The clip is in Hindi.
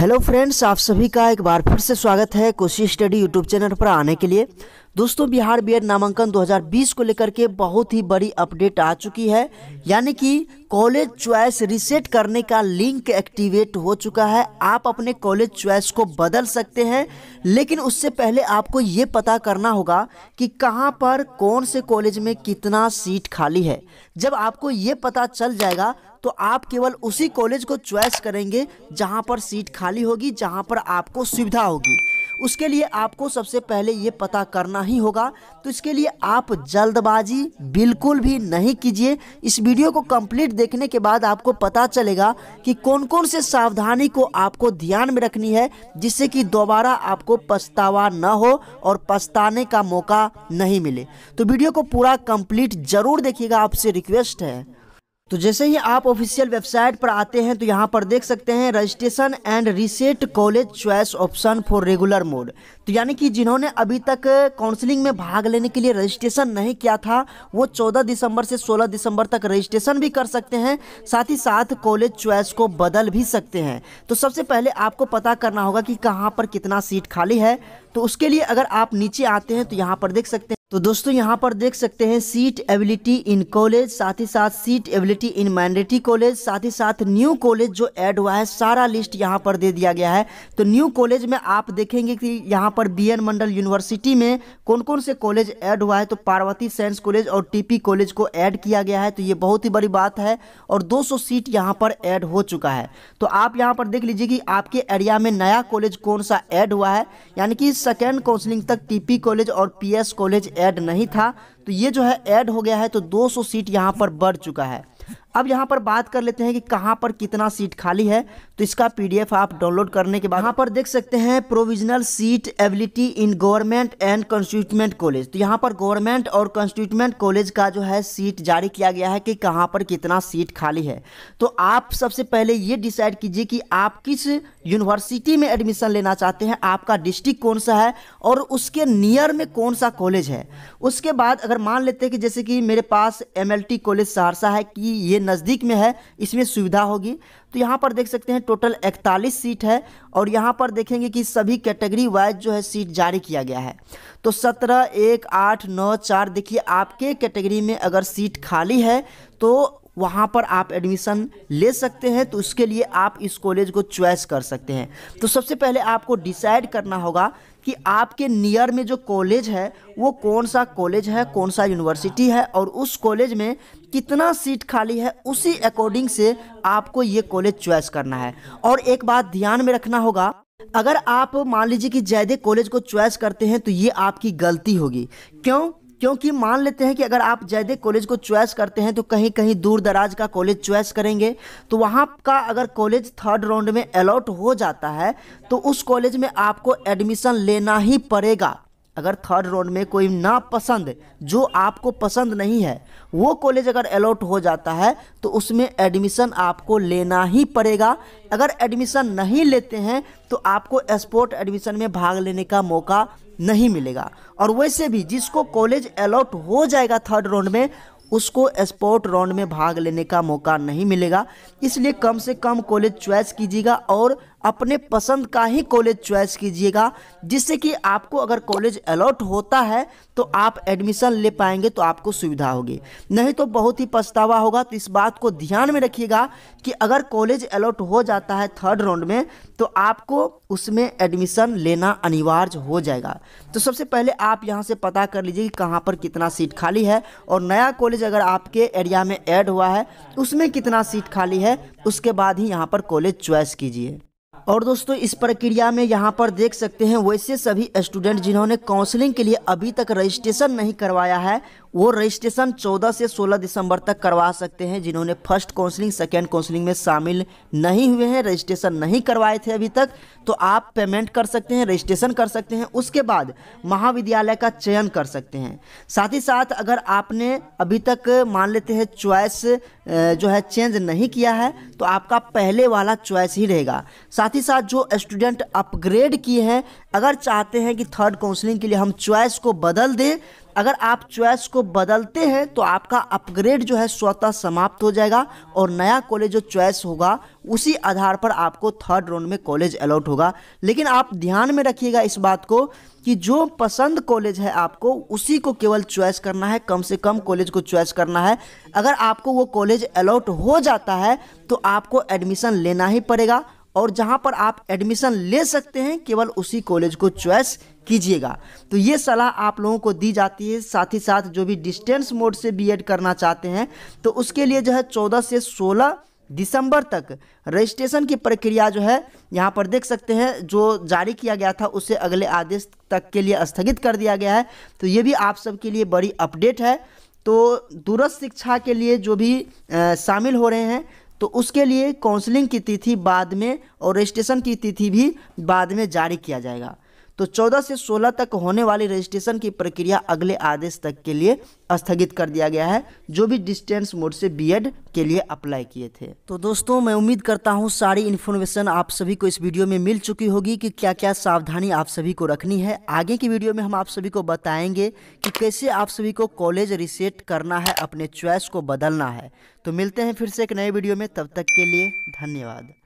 हेलो फ्रेंड्स आप सभी का एक बार फिर से स्वागत है कोशिश स्टडी यूट्यूब चैनल पर आने के लिए दोस्तों बिहार बी नामांकन 2020 को लेकर के बहुत ही बड़ी अपडेट आ चुकी है यानी कि कॉलेज चॉइस रिसेट करने का लिंक एक्टिवेट हो चुका है आप अपने कॉलेज चॉइस को बदल सकते हैं लेकिन उससे पहले आपको ये पता करना होगा कि कहाँ पर कौन से कॉलेज में कितना सीट खाली है जब आपको ये पता चल जाएगा तो आप केवल उसी कॉलेज को च्वाइस करेंगे जहाँ पर सीट खाली होगी जहाँ पर आपको सुविधा होगी उसके लिए आपको सबसे पहले ये पता करना ही होगा तो इसके लिए आप जल्दबाजी बिल्कुल भी नहीं कीजिए इस वीडियो को कंप्लीट देखने के बाद आपको पता चलेगा कि कौन कौन से सावधानी को आपको ध्यान में रखनी है जिससे कि दोबारा आपको पछतावा न हो और पछताने का मौका नहीं मिले तो वीडियो को पूरा कंप्लीट ज़रूर देखिएगा आपसे रिक्वेस्ट है तो जैसे ही आप ऑफिशियल वेबसाइट पर आते हैं तो यहाँ पर देख सकते हैं registration and reset college choice option for regular mode तो यानी कि जिन्होंने अभी तक काउंसलिंग में भाग लेने के लिए रजिस्ट्रेशन नहीं किया था वो 14 दिसंबर से 16 दिसंबर तक रजिस्ट्रेशन भी कर सकते हैं साथ ही साथ कॉलेज च्वाइस को बदल भी सकते हैं तो सबसे पहले आपको पता करना होगा कि कहाँ पर कितना सीट खाली है तो उसके लिए अगर आप नीचे आते हैं तो यहाँ पर देख सकते हैं तो दोस्तों यहाँ पर देख सकते हैं सीट एबिलिटी इन कॉलेज साथ ही साथ seat ability in minority college साथ ही साथ न्यू कॉलेज जो ऐड हुआ है सारा लिस्ट यहाँ पर दे दिया गया है तो न्यू कॉलेज में आप देखेंगे कि यहाँ पर बीएन मंडल यूनिवर्सिटी में कौन कौन से कॉलेज ऐड हुआ है तो पार्वती साइंस कॉलेज और पी कॉलेज को ऐड किया गया है तो ये बहुत ही बड़ी बात है और सौ सीट यहाँ पर ऐड हो चुका है तो आप यहाँ पर देख लीजिए कि आपके एरिया में नया कॉलेज कौन सा ऐड हुआ है यानी कि सेकेंड काउंसिलिंग तक पी कॉलेज और एस कॉलेज ऐड नहीं था तो ये जो है ऐड हो गया है तो 200 सीट यहाँ पर बढ़ चुका है अब यहाँ पर बात कर लेते हैं कि कहाँ पर कितना सीट खाली है तो इसका पीडीएफ आप डाउनलोड करने के बाद यहाँ पर देख सकते हैं provisional seat ability in government and constituent college तो यहाँ पर गवर्नमेंट और कॉन्स्टिट्यूटमेंट कॉलेज का जो है सीट जारी किया गया है कि कहाँ पर कितना सीट खाली है तो आप सबसे पहले ये डिसाइड कीजिए कि आप किस यूनिवर्सिटी में एडमिशन लेना चाहते हैं आपका डिस्ट्रिक्ट कौन सा है और उसके नियर में कौन सा कॉलेज है उसके बाद अगर मान लेते हैं कि जैसे कि मेरे पास एम कॉलेज सहरसा है कि ये नज़दीक में है इसमें सुविधा होगी तो यहाँ पर देख सकते हैं टोटल इकतालीस सीट है और यहाँ पर देखेंगे कि सभी कैटेगरी वाइज जो है सीट जारी किया गया है तो सत्रह एक आठ नौ चार देखिए आपके कैटेगरी में अगर सीट खाली है तो वहाँ पर आप एडमिशन ले सकते हैं तो उसके लिए आप इस कॉलेज को चॉइस कर सकते हैं तो सबसे पहले आपको डिसाइड करना होगा कि आपके नियर में जो कॉलेज है वो कौन सा कॉलेज है कौन सा यूनिवर्सिटी है और उस कॉलेज में कितना सीट खाली है उसी अकॉर्डिंग से आपको ये कॉलेज च्वाइस करना है और एक बात ध्यान में रखना होगा अगर आप मान लीजिए कि जैदे कॉलेज को चॉइस करते हैं तो ये आपकी गलती होगी क्यों क्योंकि मान लेते हैं कि अगर आप जयदेव कॉलेज को चॉइस करते हैं तो कहीं कहीं दूर दराज का कॉलेज चॉइस करेंगे तो वहाँ का अगर कॉलेज थर्ड राउंड में अलॉट हो जाता है तो उस कॉलेज में आपको एडमिशन लेना ही पड़ेगा अगर थर्ड राउंड में कोई नापसंद जो आपको पसंद नहीं है वो कॉलेज अगर अलॉट हो जाता है तो उसमें एडमिशन आपको लेना ही पड़ेगा अगर एडमिशन नहीं लेते हैं तो आपको स्पोर्ट एडमिशन में भाग लेने का मौका नहीं मिलेगा और वैसे भी जिसको कॉलेज अलॉट हो जाएगा थर्ड राउंड में उसको स्पोर्ट राउंड में भाग लेने का मौका नहीं मिलेगा इसलिए कम से कम कॉलेज च्वाइस कीजिएगा और अपने पसंद का ही कॉलेज चॉइस कीजिएगा जिससे कि आपको अगर कॉलेज अलॉट होता है तो आप एडमिशन ले पाएंगे तो आपको सुविधा होगी नहीं तो बहुत ही पछतावा होगा तो इस बात को ध्यान में रखिएगा कि अगर कॉलेज अलॉट हो जाता है थर्ड राउंड में तो आपको उसमें एडमिशन लेना अनिवार्य हो जाएगा तो सबसे पहले आप यहाँ से पता कर लीजिए कि कहाँ पर कितना सीट खाली है और नया कॉलेज अगर आपके एरिया में ऐड हुआ है उसमें कितना सीट खाली है उसके बाद ही यहाँ पर कॉलेज चॉइस कीजिए और दोस्तों इस प्रक्रिया में यहाँ पर देख सकते हैं वैसे सभी स्टूडेंट जिन्होंने काउंसलिंग के लिए अभी तक रजिस्ट्रेशन नहीं करवाया है वो रजिस्ट्रेशन 14 से 16 दिसंबर तक करवा सकते हैं जिन्होंने फर्स्ट काउंसलिंग सेकेंड काउंसलिंग में शामिल नहीं हुए हैं रजिस्ट्रेशन नहीं करवाए थे अभी तक तो आप पेमेंट कर सकते हैं रजिस्ट्रेशन कर सकते हैं उसके बाद महाविद्यालय का चयन कर सकते हैं साथ ही साथ अगर आपने अभी तक मान लेते हैं च्वाइस जो है चेंज नहीं किया है तो आपका पहले वाला च्वाइस ही रहेगा साथ ही साथ जो स्टूडेंट अपग्रेड किए हैं अगर चाहते हैं कि थर्ड काउंसलिंग के लिए हम च्वाइस को बदल दें अगर आप चॉइस को बदलते हैं तो आपका अपग्रेड जो है स्वतः समाप्त हो जाएगा और नया कॉलेज जो चॉइस होगा उसी आधार पर आपको थर्ड राउंड में कॉलेज अलाउट होगा लेकिन आप ध्यान में रखिएगा इस बात को कि जो पसंद कॉलेज है आपको उसी को केवल चॉइस करना है कम से कम कॉलेज को चॉइस करना है अगर आपको वो कॉलेज अलाउट हो जाता है तो आपको एडमिशन लेना ही पड़ेगा और जहाँ पर आप एडमिशन ले सकते हैं केवल उसी कॉलेज को चॉइस कीजिएगा तो ये सलाह आप लोगों को दी जाती है साथ ही साथ जो भी डिस्टेंस मोड से बीएड करना चाहते हैं तो उसके लिए जो है चौदह से सोलह दिसंबर तक रजिस्ट्रेशन की प्रक्रिया जो है यहाँ पर देख सकते हैं जो जारी किया गया था उसे अगले आदेश तक के लिए स्थगित कर दिया गया है तो ये भी आप सबके लिए बड़ी अपडेट है तो दूरस्थ शिक्षा के लिए जो भी शामिल हो रहे हैं तो उसके लिए काउंसलिंग की तिथि बाद में और रजिस्ट्रेशन की तिथि भी बाद में जारी किया जाएगा तो 14 से 16 तक होने वाली रजिस्ट्रेशन की प्रक्रिया अगले आदेश तक के लिए स्थगित कर दिया गया है जो भी डिस्टेंस मोड से बीएड के लिए अप्लाई किए थे तो दोस्तों मैं उम्मीद करता हूँ सारी इन्फॉर्मेशन आप सभी को इस वीडियो में मिल चुकी होगी कि क्या क्या सावधानी आप सभी को रखनी है आगे की वीडियो में हम आप सभी को बताएंगे कि कैसे आप सभी को कॉलेज रिसेट करना है अपने च्वाइस को बदलना है तो मिलते हैं फिर से एक नए वीडियो में तब तक के लिए धन्यवाद